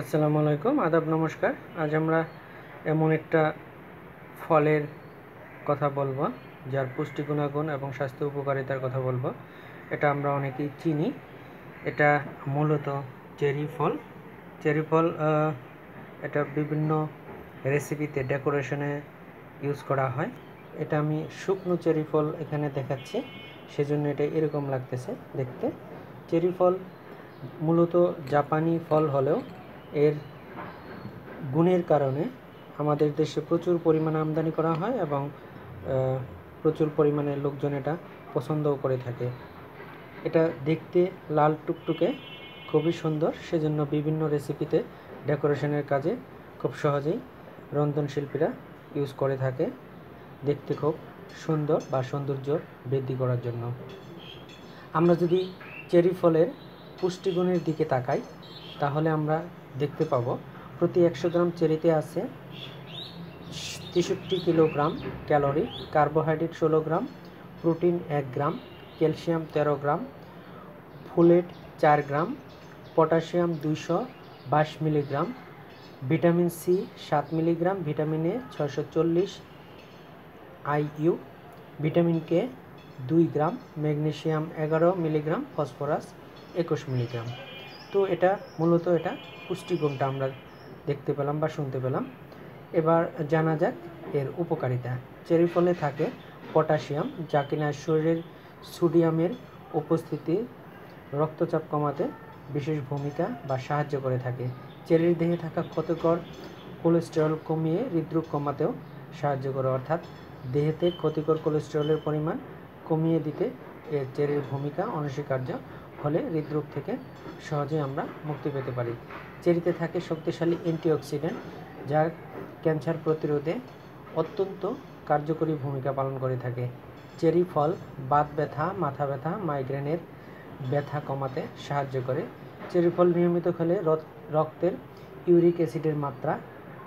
আসসালামু আলাইকুম আদাব নমস্কার আজ আমরা এমন একটা ফলের কথা বলবো যার পুষ্টি গুণাগুণ এবং স্বাস্থ্য উপকারিতার কথা বলবো এটা আমরা অনেকেই চিনি এটা মূলত চেরি ফল চেরি ফল এটা বিভিন্ন রেসিপিতে ডেকোরেশনে ইউজ করা হয় এটা আমি শুকনো চেরি ফল এখানে দেখাচ্ছি সেজন্য এটা এরকম লাগতেছে দেখতে চেরি ফল মূলত জাপানি ফল হলেও এর গুণের কারণে আমাদের দেশে প্রচুর পরিমাণে আমদানি করা হয় এবং প্রচুর পরিমাণে লোকজন এটা পছন্দও করে থাকে এটা দেখতে লাল টুকটুকে খুবই সুন্দর সেজন্য বিভিন্ন রেসিপিতে ডেকোরেশনের কাজে খুব সহজেই রন্ধনশিল্পীরা ইউজ করে থাকে দেখতে খুব সুন্দর বা সৌন্দর্য বৃদ্ধি করার জন্য আমরা যদি চেরি ফলের পুষ্টিগুণের দিকে তাকাই তাহলে আমরা দেখতে পাব প্রতি একশো গ্রাম চেরিতে আছে তেষট্টি কিলোগ্রাম ক্যালোরি কার্বোহাইড্রেট ষোলো গ্রাম প্রোটিন এক গ্রাম ক্যালসিয়াম তেরো গ্রাম ফুলেট চার গ্রাম পটাশিয়াম দুইশো বাইশ মিলিগ্রাম ভিটামিন সি সাত মিলিগ্রাম ভিটামিন এ ছয়শো চল্লিশ আইইউ ভিটামিন কে দুই গ্রাম ম্যাগনেশিয়াম এগারো মিলিগ্রাম ফসফরাস একুশ মিলিগ্রাম তো এটা মূলত এটা পুষ্টিগুণটা আমরা দেখতে পেলাম বা শুনতে পেলাম এবার জানা যাক এর উপকারিতা চেরি ফলে থাকে পটাশিয়াম যা কিনা শরীরের সোডিয়ামের উপস্থিতি রক্তচাপ কমাতে বিশেষ ভূমিকা বা সাহায্য করে থাকে চেরির দেহে থাকা ক্ষতিকর কোলেস্টেরল কমিয়ে হৃদরোগ কমাতেও সাহায্য করে অর্থাৎ দেহেতে ক্ষতিকর কোলেস্টেরলের পরিমাণ কমিয়ে দিতে এর চেরির ভূমিকা অনস্বীকার্য ফলে হৃদরোগ থেকে সহজে আমরা মুক্তি পেতে পারি চেরিতে থাকে শক্তিশালী অ্যান্টিঅক্সিডেন্ট যা ক্যান্সার প্রতিরোধে অত্যন্ত কার্যকরী ভূমিকা পালন করে থাকে চেরি ফল বাত ব্যথা মাথা ব্যথা মাইগ্রেনের ব্যথা কমাতে সাহায্য করে চেরি ফল নিয়মিত খেলে রক্তের ইউরিক অ্যাসিডের মাত্রা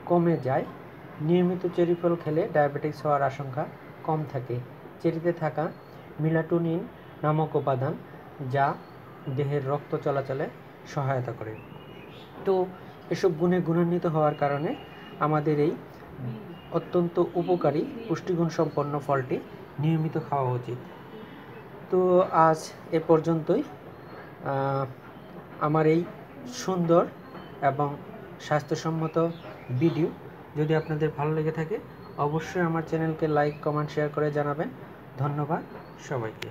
কমে যায় নিয়মিত চেরি ফল খেলে ডায়াবেটিক্স হওয়ার আশঙ্কা কম থাকে চেরিতে থাকা মিলাটোনিন নামক উপাদান যা দেহের রক্ত চলাচলে সহায়তা করে তো এসব গুণে গুণান্বিত হওয়ার কারণে আমাদের এই অত্যন্ত উপকারী পুষ্টিগুণ সম্পন্ন ফলটি নিয়মিত খাওয়া উচিত তো আজ এ পর্যন্তই আমার এই সুন্দর এবং স্বাস্থ্যসম্মত ভিডিও যদি আপনাদের ভালো লেগে থাকে অবশ্যই আমার চ্যানেলকে লাইক কমেন্ট শেয়ার করে জানাবেন ধন্যবাদ সবাইকে